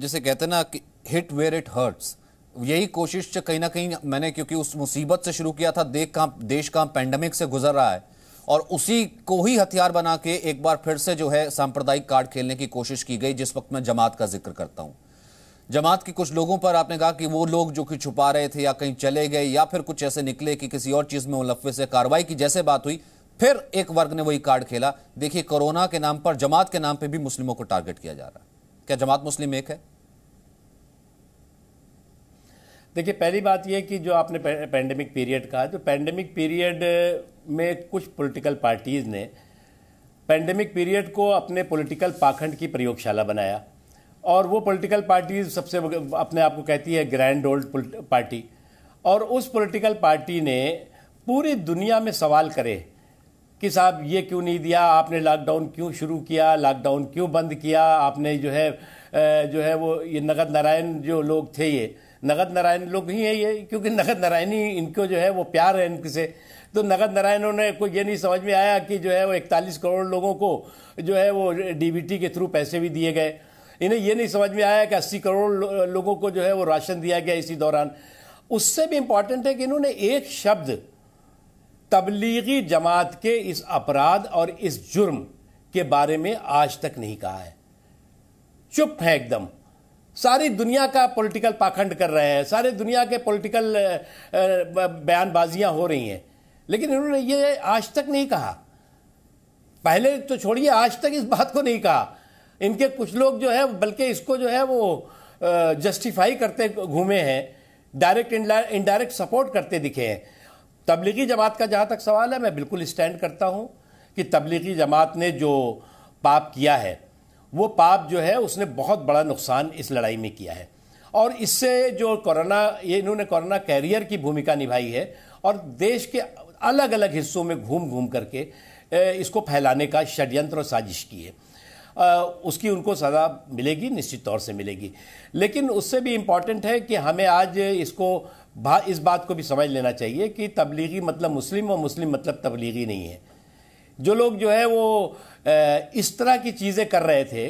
जिसे कहते हैं ना कि हिट वेयर इट हर्ट्स यही कोशिश कहीं ना कहीं मैंने क्योंकि उस मुसीबत से शुरू किया था देश का देश का पैंडमिक से गुजर रहा है और उसी को ही हथियार बना के एक बार फिर से जो है सांप्रदायिक कार्ड खेलने की कोशिश की गई जिस वक्त मैं जमात का जिक्र करता हूँ जमात के कुछ लोगों पर आपने कहा कि वो लोग जो कि छुपा रहे थे या कहीं चले गए या फिर कुछ ऐसे निकले कि किसी और चीज़ में मुलफे से कार्रवाई की जैसे बात हुई फिर एक वर्ग ने वही कार्ड खेला देखिए कोरोना के नाम पर जमात के नाम पर भी मुस्लिमों को टारगेट किया जा रहा है क्या जमात मुस्लिम एक है देखिए पहली बात यह कि जो आपने पैंडमिक पीरियड कहा तो पैंडमिक पीरियड में कुछ पॉलिटिकल पार्टीज़ ने पैंडमिक पीरियड को अपने पॉलिटिकल पाखंड की प्रयोगशाला बनाया और वो पॉलिटिकल पार्टीज सबसे अपने आप को कहती है ग्रैंड ओल्ड पार्टी और उस पॉलिटिकल पार्टी ने पूरी दुनिया में सवाल करे कि साहब ये क्यों नहीं दिया आपने लॉकडाउन क्यों शुरू किया लॉकडाउन क्यों बंद किया आपने जो है जो है वो ये नगद नारायण जो लोग थे ये नगद नारायण लोग ही हैं ये क्योंकि नगद नारायण ही इनको जो है वो प्यार है इनके से तो नगद नारायणों ने को ये नहीं समझ में आया कि जो है वो इकतालीस करोड़ लोगों को जो है वो डीबीटी के थ्रू पैसे भी दिए गए इन्हें ये नहीं समझ में आया कि अस्सी करोड़ लोगों को जो है वो राशन दिया गया इसी दौरान उससे भी इम्पॉर्टेंट है कि इन्होंने एक शब्द तबलीगी जमात के इस अपराध और इस जुर्म के बारे में आज तक नहीं कहा है चुप है एकदम सारी दुनिया का पॉलिटिकल पाखंड कर रहे हैं सारे दुनिया के पॉलिटिकल बयानबाजियां हो रही हैं लेकिन इन्होंने ये आज तक नहीं कहा पहले तो छोड़िए आज तक इस बात को नहीं कहा इनके कुछ लोग जो है बल्कि इसको जो है वो जस्टिफाई करते घूमे हैं डायरेक्ट इनडायरेक्ट सपोर्ट करते दिखे हैं तबलीगी जमात का जहाँ तक सवाल है मैं बिल्कुल स्टैंड करता हूँ कि तबलीगी जमात ने जो पाप किया है वो पाप जो है उसने बहुत बड़ा नुकसान इस लड़ाई में किया है और इससे जो कोरोना ये इन्होंने कोरोना कैरियर की भूमिका निभाई है और देश के अलग अलग हिस्सों में घूम घूम करके इसको फैलाने का षड्यंत्र और साजिश की है उसकी उनको सज़ा मिलेगी निश्चित तौर से मिलेगी लेकिन उससे भी इम्पॉर्टेंट है कि हमें आज इसको इस बात को भी समझ लेना चाहिए कि तबलीगी मतलब मुस्लिम और मुस्लिम मतलब तबलीगी नहीं है जो लोग जो है वो इस तरह की चीज़ें कर रहे थे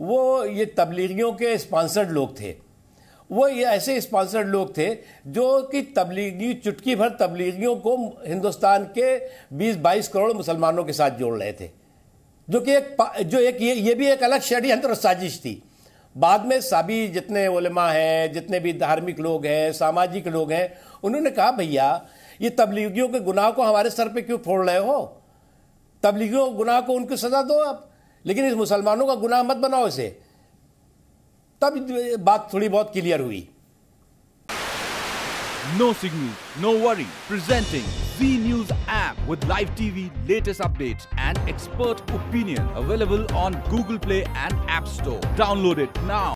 वो ये तबलीगियों के स्पॉन्सर्ड लोग थे वो ये ऐसे स्पॉन्सर्ड लोग थे जो कि तबलीगी चुटकी भर तबलीगियों को हिंदुस्तान के 20-22 करोड़ मुसलमानों के साथ जोड़ रहे थे जो कि एक जो एक ये ये भी एक अलग षड्यंत्र और साजिश थी बाद में सभी जितने उलमा हैं जितने भी धार्मिक लोग हैं सामाजिक लोग हैं उन्होंने कहा भैया ये तबलीगियों के गुनाह को हमारे सर पे क्यों फोड़ रहे हो तबलीगियों के गुनाह को उनकी सज़ा दो आप लेकिन इस मुसलमानों का गुनाह मत बनाओ इसे तब बात थोड़ी बहुत क्लियर हुई No signal, no worry. Presenting Z News app with live TV, latest updates, and expert opinion available on Google Play and App Store. Download it now.